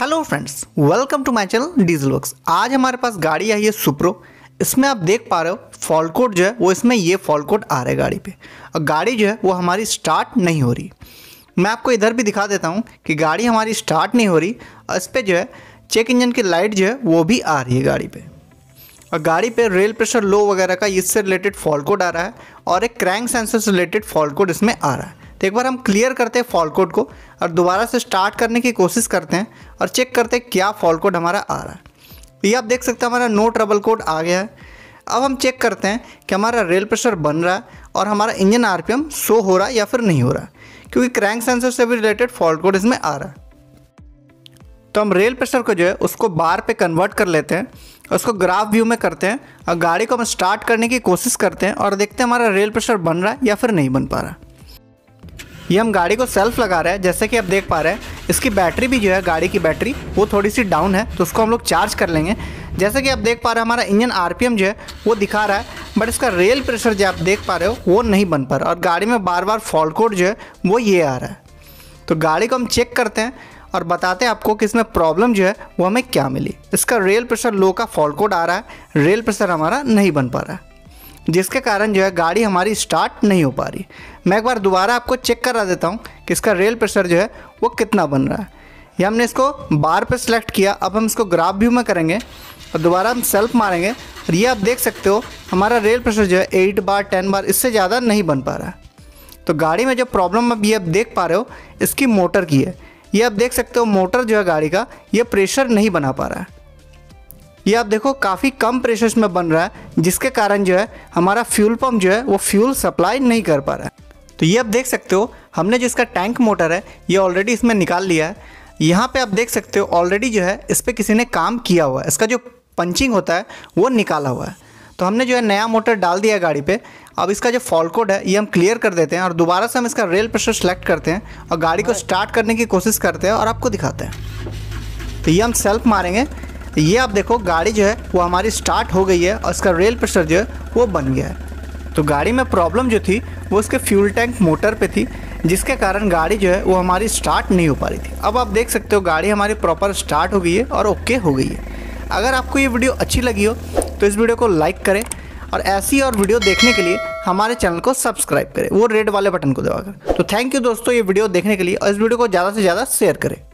hello friends welcome to my channel diesel work आज हमारे पास गाड़ी आई है सुप्रो इसमें आप देख पा रहे हो कोड जो है वो इसमें ये कोड आ रहा है गाड़ी पे और गाड़ी जो है वो हमारी स्टार्ट नहीं हो रही मैं आपको इधर भी दिखा देता हूँ कि गाड़ी हमारी स्टार्ट नहीं हो रही और इस पर जो है चेक इंजन की लाइट जो है वो भी आ रही है गाड़ी पर और गाड़ी पर रेल प्रेशर लो वगैरह का इससे रिलेटेड फॉल कोड आ रहा है और एक क्रैंक सेंसर से रिलेटेड फॉल कोड इसमें आ रहा है तो एक बार हम क्लियर करते हैं फॉल कोड को और दोबारा से स्टार्ट करने की कोशिश करते हैं और चेक करते हैं क्या फॉल कोड हमारा आ रहा है ये आप देख सकते हैं हमारा नो ट्रबल कोड आ गया है अब हम चेक करते हैं कि हमारा रेल प्रेशर बन रहा है और हमारा इंजन एम शो हो रहा है या फिर नहीं हो रहा क्योंकि क्रैंक सेंसर से भी रिलेटेड फॉल्ट कोड इसमें आ रहा है तो हम रेल प्रेशर को जो है उसको बार पे कन्वर्ट कर लेते हैं उसको ग्राफ व्यू में करते हैं और गाड़ी को हम स्टार्ट करने की कोशिश करते हैं और देखते हैं हमारा रेल प्रेशर बन रहा है या फिर नहीं बन पा रहा है ये हम गाड़ी को सेल्फ लगा रहे हैं जैसे कि आप देख पा रहे हैं इसकी बैटरी भी जो है गाड़ी की बैटरी वो थोड़ी सी डाउन है तो उसको हम लोग चार्ज कर लेंगे जैसे कि आप देख पा रहे हैं हमारा इंजन आर जो है वो दिखा रहा है बट इसका रेल प्रेशर जो आप देख पा रहे हो वो नहीं बन पा रहा और गाड़ी में बार बार फॉल्ट कोड जो है वो ये आ रहा है तो गाड़ी को हम चेक करते हैं और बताते हैं आपको कि इसमें प्रॉब्लम जो है वो हमें क्या मिली इसका रेल प्रेशर लो का फॉल्ट कोड आ रहा है रेल प्रेशर हमारा नहीं बन पा रहा है जिसके कारण जो है गाड़ी हमारी स्टार्ट नहीं हो पा रही मैं एक बार दोबारा आपको चेक करा देता हूँ कि इसका रेल प्रेशर जो है वो कितना बन रहा है ये हमने इसको बार पर सेलेक्ट किया अब हम इसको ग्राफ व्यू में करेंगे और दोबारा हम सेल्फ मारेंगे और ये आप देख सकते हो हमारा रेल प्रेशर जो है एट बार टेन बार इससे ज़्यादा नहीं बन पा रहा है तो गाड़ी में जो प्रॉब्लम अब ये आप देख पा रहे हो इसकी मोटर की है ये आप देख सकते हो मोटर जो है गाड़ी का ये प्रेशर नहीं बना पा रहा है ये आप देखो काफ़ी कम प्रेशर्स में बन रहा है जिसके कारण जो है हमारा फ्यूल पम्प जो है वो फ्यूल सप्लाई नहीं कर पा रहा है तो ये आप देख सकते हो हमने जो इसका टैंक मोटर है ये ऑलरेडी इसमें निकाल लिया है यहाँ पे आप देख सकते हो ऑलरेडी जो है इस पर किसी ने काम किया हुआ है इसका जो पंचिंग होता है वो निकाला हुआ है तो हमने जो है नया मोटर डाल दिया गाड़ी पे अब इसका जो फॉल्ट कोड है ये हम क्लियर कर देते हैं और दोबारा से हम इसका रेल प्रेशर सेलेक्ट करते हैं और गाड़ी को स्टार्ट करने की कोशिश करते हैं और आपको दिखाते हैं तो ये हम सेल्फ मारेंगे ये आप देखो गाड़ी जो है वो हमारी स्टार्ट हो गई है और इसका रेल प्रेशर जो है वो बन गया है तो गाड़ी में प्रॉब्लम जो थी वो उसके फ्यूल टैंक मोटर पे थी जिसके कारण गाड़ी जो है वो हमारी स्टार्ट नहीं हो पा रही थी अब आप देख सकते हो गाड़ी हमारी प्रॉपर स्टार्ट हो गई है और ओके हो गई है अगर आपको ये वीडियो अच्छी लगी हो तो इस वीडियो को लाइक करें और ऐसी और वीडियो देखने के लिए हमारे चैनल को सब्सक्राइब करें वो रेड वाले बटन को दबाकर तो थैंक यू दोस्तों ये वीडियो देखने के लिए और इस वीडियो को ज़्यादा से ज़्यादा शेयर करें